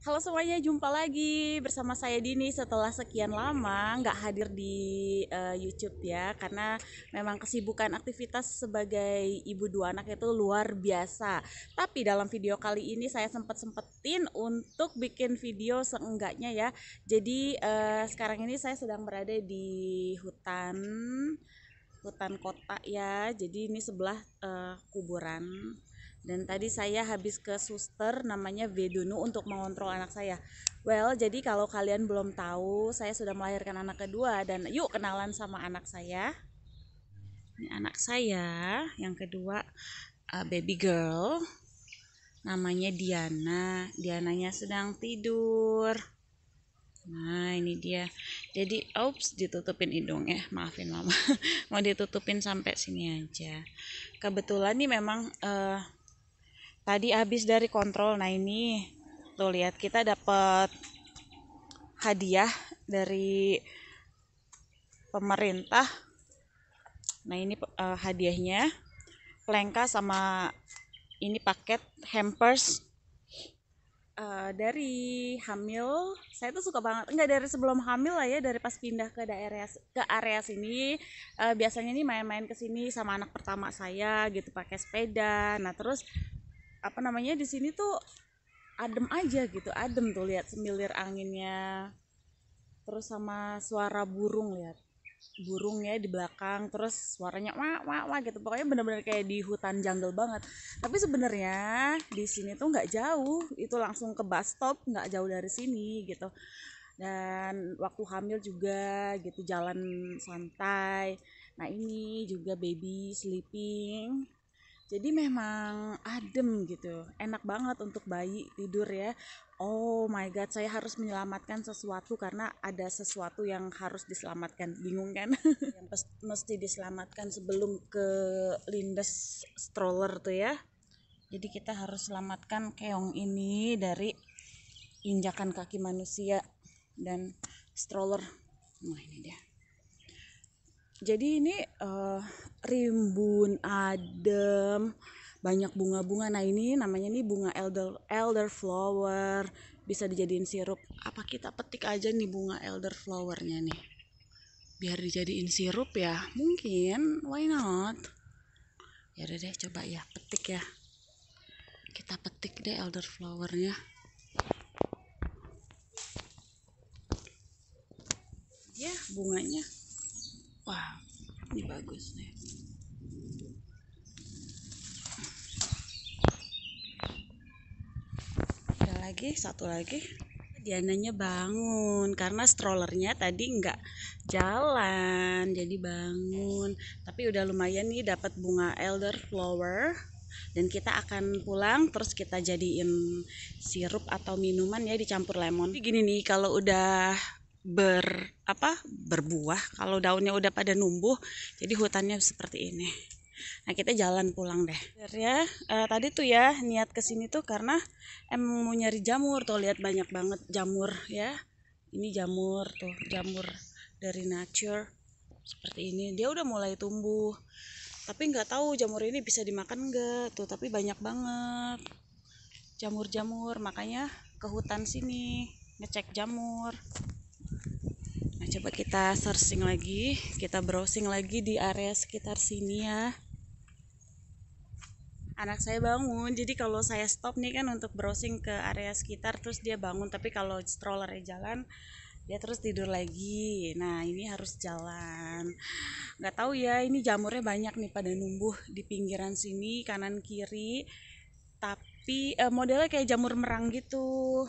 Halo semuanya, jumpa lagi bersama saya Dini setelah sekian lama nggak hadir di uh, YouTube ya karena memang kesibukan aktivitas sebagai ibu dua anak itu luar biasa. Tapi dalam video kali ini saya sempat sempetin untuk bikin video seenggaknya ya. Jadi uh, sekarang ini saya sedang berada di hutan hutan kota ya. Jadi ini sebelah uh, kuburan dan tadi saya habis ke suster namanya Vedunu untuk mengontrol anak saya well jadi kalau kalian belum tahu saya sudah melahirkan anak kedua dan yuk kenalan sama anak saya ini anak saya yang kedua uh, baby girl namanya Diana Diananya sedang tidur Nah ini dia jadi oops ditutupin hidung ya maafin mama mau ditutupin sampai sini aja kebetulan nih memang uh, tadi habis dari kontrol nah ini tuh lihat kita dapat hadiah dari pemerintah nah ini uh, hadiahnya lengka sama ini paket hampers uh, dari hamil saya tuh suka banget enggak dari sebelum hamil lah ya dari pas pindah ke daerah ke area sini uh, biasanya ini main-main ke sini sama anak pertama saya gitu pakai sepeda nah terus apa namanya di sini tuh adem aja gitu adem tuh lihat semilir anginnya terus sama suara burung lihat burungnya di belakang terus suaranya wah wah wah gitu pokoknya bener-bener kayak di hutan jungle banget tapi sebenarnya di sini tuh nggak jauh itu langsung ke bus stop nggak jauh dari sini gitu dan waktu hamil juga gitu jalan santai nah ini juga baby sleeping jadi memang adem gitu enak banget untuk bayi tidur ya oh my god saya harus menyelamatkan sesuatu karena ada sesuatu yang harus diselamatkan bingung kan yang mesti diselamatkan sebelum ke lindes stroller tuh ya jadi kita harus selamatkan keong ini dari injakan kaki manusia dan stroller nah ini dia jadi ini uh, rimbun, adem, banyak bunga-bunga. Nah, ini namanya nih bunga elder flower Bisa dijadiin sirup. Apa kita petik aja nih bunga elder elderflowernya nih? Biar dijadiin sirup ya. Mungkin, why not? Ya udah deh, coba ya petik ya. Kita petik deh elder elderflowernya. Ya, bunganya. wow ini bagus nih ada lagi satu lagi Diananya bangun karena strollernya tadi nggak jalan jadi bangun tapi udah lumayan nih dapat bunga elder flower dan kita akan pulang terus kita jadiin sirup atau minuman ya dicampur lemon. Jadi gini nih kalau udah ber apa berbuah kalau daunnya udah pada numbuh jadi hutannya seperti ini nah kita jalan pulang deh ya uh, tadi tuh ya niat kesini tuh karena emang mau nyari jamur tuh lihat banyak banget jamur ya ini jamur tuh jamur dari nature seperti ini dia udah mulai tumbuh tapi nggak tahu jamur ini bisa dimakan nggak tuh tapi banyak banget jamur-jamur makanya ke hutan sini ngecek jamur coba kita searching lagi kita browsing lagi di area sekitar sini ya anak saya bangun jadi kalau saya stop nih kan untuk browsing ke area sekitar terus dia bangun tapi kalau strollernya jalan dia terus tidur lagi nah ini harus jalan nggak tahu ya ini jamurnya banyak nih pada numbuh di pinggiran sini kanan kiri tapi eh, modelnya kayak jamur merang gitu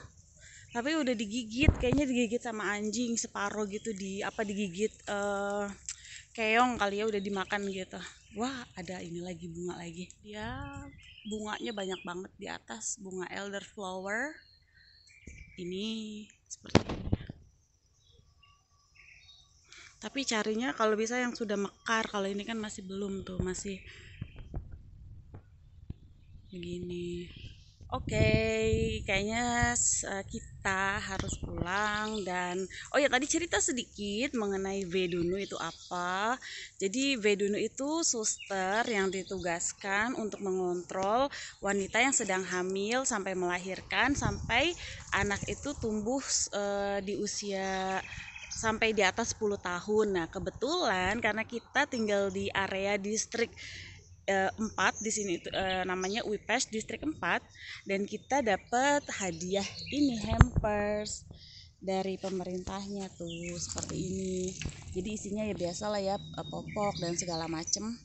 tapi udah digigit kayaknya digigit sama anjing separuh gitu di apa digigit uh, keong kali ya udah dimakan gitu wah ada ini lagi bunga lagi dia bunganya banyak banget di atas bunga elderflower ini seperti ini tapi carinya kalau bisa yang sudah mekar kalau ini kan masih belum tuh masih begini Oke, okay, kayaknya eh, kita harus pulang dan oh ya tadi cerita sedikit mengenai Vedunu itu apa. Jadi Vedunu itu suster yang ditugaskan untuk mengontrol wanita yang sedang hamil sampai melahirkan sampai anak itu tumbuh eh, di usia sampai di atas 10 tahun. Nah, kebetulan karena kita tinggal di area distrik 4 eh, di sini uh, namanya Wipes Distrik 4 dan kita dapat hadiah ini hampers dari pemerintahnya tuh seperti ini. Jadi isinya ya biasa lah ya eh, popok dan segala macem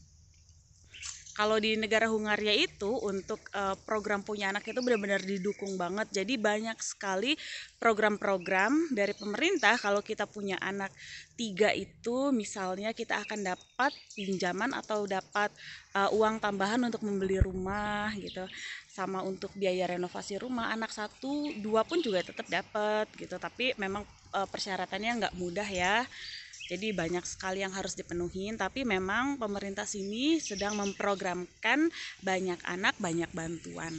kalau di negara Hungaria itu untuk uh, program punya anak itu benar-benar didukung banget. Jadi banyak sekali program-program dari pemerintah kalau kita punya anak tiga itu misalnya kita akan dapat pinjaman atau dapat uh, uang tambahan untuk membeli rumah gitu sama untuk biaya renovasi rumah anak satu dua pun juga tetap dapat gitu tapi memang uh, persyaratannya nggak mudah ya jadi banyak sekali yang harus dipenuhin, tapi memang pemerintah sini sedang memprogramkan banyak anak, banyak bantuan.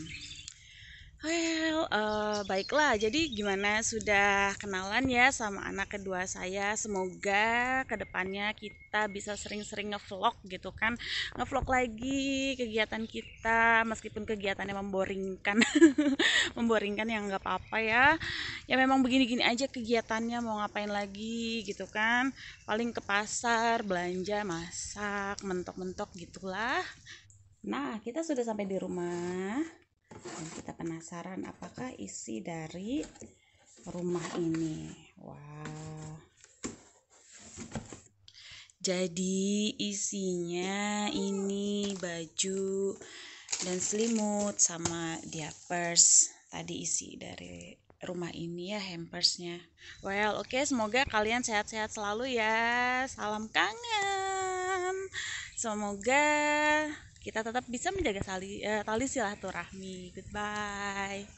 Well, uh, baiklah. Jadi gimana sudah kenalan ya sama anak kedua saya. Semoga kedepannya kita bisa sering-sering ngevlog gitu kan, ngevlog lagi kegiatan kita meskipun kegiatannya memboringkan, memboringkan yang nggak apa-apa ya. Ya memang begini-gini aja kegiatannya mau ngapain lagi gitu kan. Paling ke pasar, belanja, masak, mentok-mentok gitulah. Nah, kita sudah sampai di rumah dan nah, kita penasaran apakah isi dari rumah ini wah jadi isinya ini baju dan selimut sama diapers tadi isi dari rumah ini ya hampersnya well oke okay, semoga kalian sehat-sehat selalu ya salam kangen semoga kita tetap bisa menjaga tali eh, silaturahmi. Goodbye.